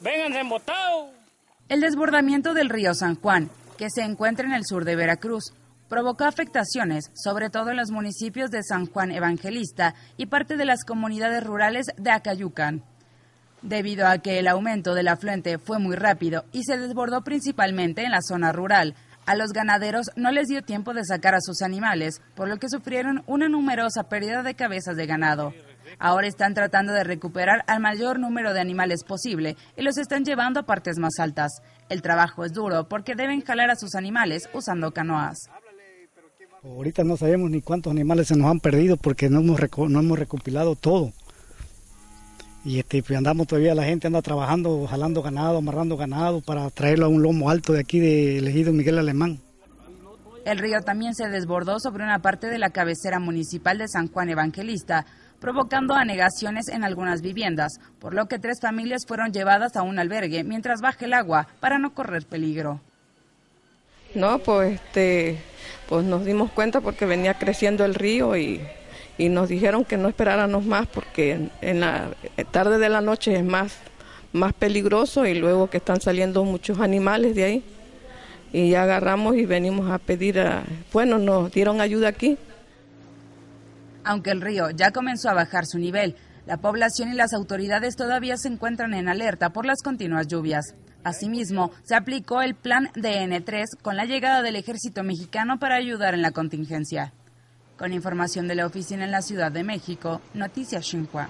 Vénganse embotados. El desbordamiento del río San Juan, que se encuentra en el sur de Veracruz, provocó afectaciones, sobre todo en los municipios de San Juan Evangelista y parte de las comunidades rurales de Acayucan. Debido a que el aumento del afluente fue muy rápido y se desbordó principalmente en la zona rural, a los ganaderos no les dio tiempo de sacar a sus animales, por lo que sufrieron una numerosa pérdida de cabezas de ganado. Ahora están tratando de recuperar al mayor número de animales posible y los están llevando a partes más altas. El trabajo es duro porque deben jalar a sus animales usando canoas. Ahorita no sabemos ni cuántos animales se nos han perdido porque no hemos, recopilado todo. Y este, pues, andamos todavía, la gente anda trabajando, jalando ganado, amarrando ganado para traerlo a un lomo alto de aquí de elegido Miguel Alemán. El río también se desbordó sobre una parte de la cabecera municipal de San Juan Evangelista, provocando anegaciones en algunas viviendas, por lo que tres familias fueron llevadas a un albergue mientras baje el agua para no correr peligro. No, pues este, pues nos dimos cuenta porque venía creciendo el río y, nos dijeron que no esperáramos más porque en, la tarde de la noche es más, más peligroso y luego que están saliendo muchos animales de ahí. Y ya agarramos y venimos a pedir, a, bueno, nos dieron ayuda aquí aunque el río ya comenzó a bajar su nivel, la población y las autoridades todavía se encuentran en alerta por las continuas lluvias. Asimismo, se aplicó el plan DN3 con la llegada del ejército mexicano para ayudar en la contingencia. Con información de la oficina en la Ciudad de México, Noticias Xinhua.